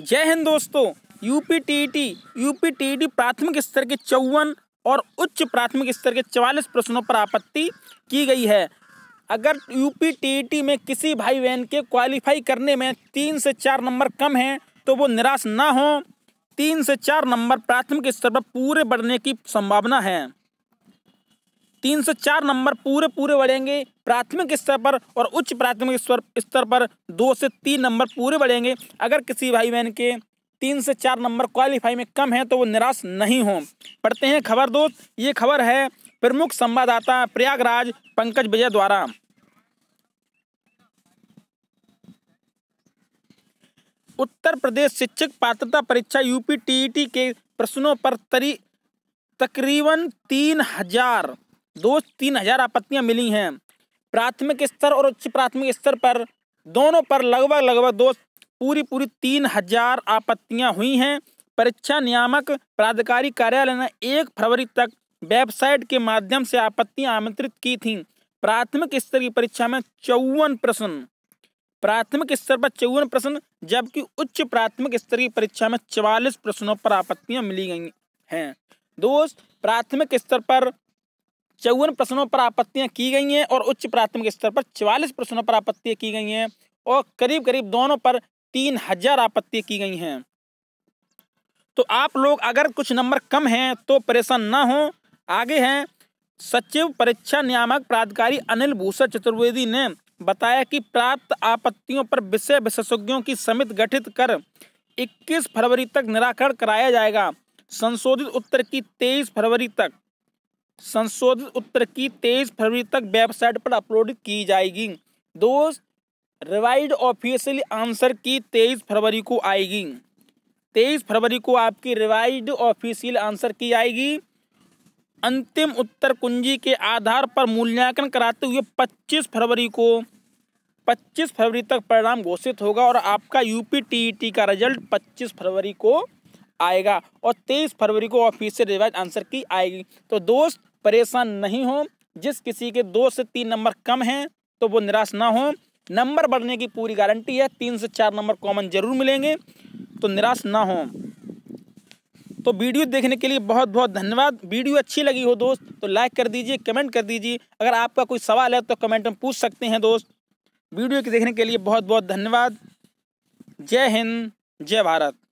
जय हिंद दोस्तों UP T UP T प्राथमिक स्तर के चौवन और उच्च प्राथमिक स्तर के चवालीस प्रश्नों पर आपत्ति की गई है अगर यूपी टी e में किसी भाई बहन के क्वालिफाई करने में तीन से चार नंबर कम हैं तो वो निराश ना हो तीन से चार नंबर प्राथमिक स्तर पर पूरे बढ़ने की संभावना है तीन से चार नंबर पूरे पूरे बढ़ेंगे प्राथमिक स्तर पर और उच्च प्राथमिक स्तर पर दो से तीन नंबर पूरे बढ़ेंगे अगर किसी भाई बहन के तीन से चार नंबर क्वालिफाई में कम है तो वो निराश नहीं हों पढ़ते हैं खबर दोस्त ये खबर है प्रमुख संवाददाता प्रयागराज पंकज विजय द्वारा उत्तर प्रदेश शिक्षक पात्रता परीक्षा यूपी टीईटी के प्रश्नों पर तरी तकरीबन तीन हजार दो तीन हजार आपत्तियां मिली हैं प्राथमिक स्तर और उच्च प्राथमिक स्तर पर दोनों पर लगभग लगभग दो पूरी पूरी तीन हजार आपत्तियां हुई हैं परीक्षा नियामक प्राधिकारी कार्यालय ने एक फरवरी तक वेबसाइट के माध्यम से आपत्तियां आमंत्रित की थीं प्राथमिक स्तर की परीक्षा में चौवन प्रश्न प्राथमिक स्तर पर चौवन प्रश्न जबकि उच्च प्राथमिक स्तर की परीक्षा में चवालीस प्रश्नों पर आपत्तियां मिली गई हैं दोस्त प्राथमिक स्तर पर चौवन प्रश्नों पर आपत्तियां की गई हैं और उच्च प्राथमिक स्तर पर चवालीस प्रश्नों पर आपत्तियां की गई हैं और करीब करीब दोनों पर तीन हजार आपत्तियां की गई हैं तो आप लोग अगर कुछ नंबर कम हैं तो परेशान ना हो आगे हैं सचिव परीक्षा नियामक प्राधिकारी अनिल भूषण चतुर्वेदी ने बताया कि प्राप्त आपत्तियों पर विषय विशेषज्ञों की समिति गठित कर 21 फरवरी तक निराकरण कराया जाएगा संशोधित उत्तर की 23 फरवरी तक संशोधित उत्तर की तेईस फरवरी तक वेबसाइट पर अपलोड की जाएगी दो रिवाइड ऑफिशियल आंसर की तेईस फरवरी को आएगी तेईस फरवरी को आपकी रिवाइड ऑफिशियल आंसर की आएगी अंतिम उत्तर कुंजी के आधार पर मूल्यांकन कराते हुए 25 फरवरी को 25 फरवरी तक परिणाम घोषित होगा और आपका यूपी टीईटी का रिजल्ट 25 फरवरी को आएगा और 23 फरवरी को ऑफिस से रिवाइज आंसर की आएगी तो दोस्त परेशान नहीं हो जिस किसी के दो से तीन नंबर कम हैं तो वो निराश ना हो नंबर बढ़ने की पूरी गारंटी है तीन से चार नंबर कॉमन जरूर मिलेंगे तो निराश ना हो तो वीडियो देखने के लिए बहुत बहुत धन्यवाद वीडियो अच्छी लगी हो दोस्त तो लाइक कर दीजिए कमेंट कर दीजिए अगर आपका कोई सवाल है तो कमेंट में पूछ सकते हैं दोस्त वीडियो के देखने के लिए बहुत बहुत धन्यवाद जय हिंद जय भारत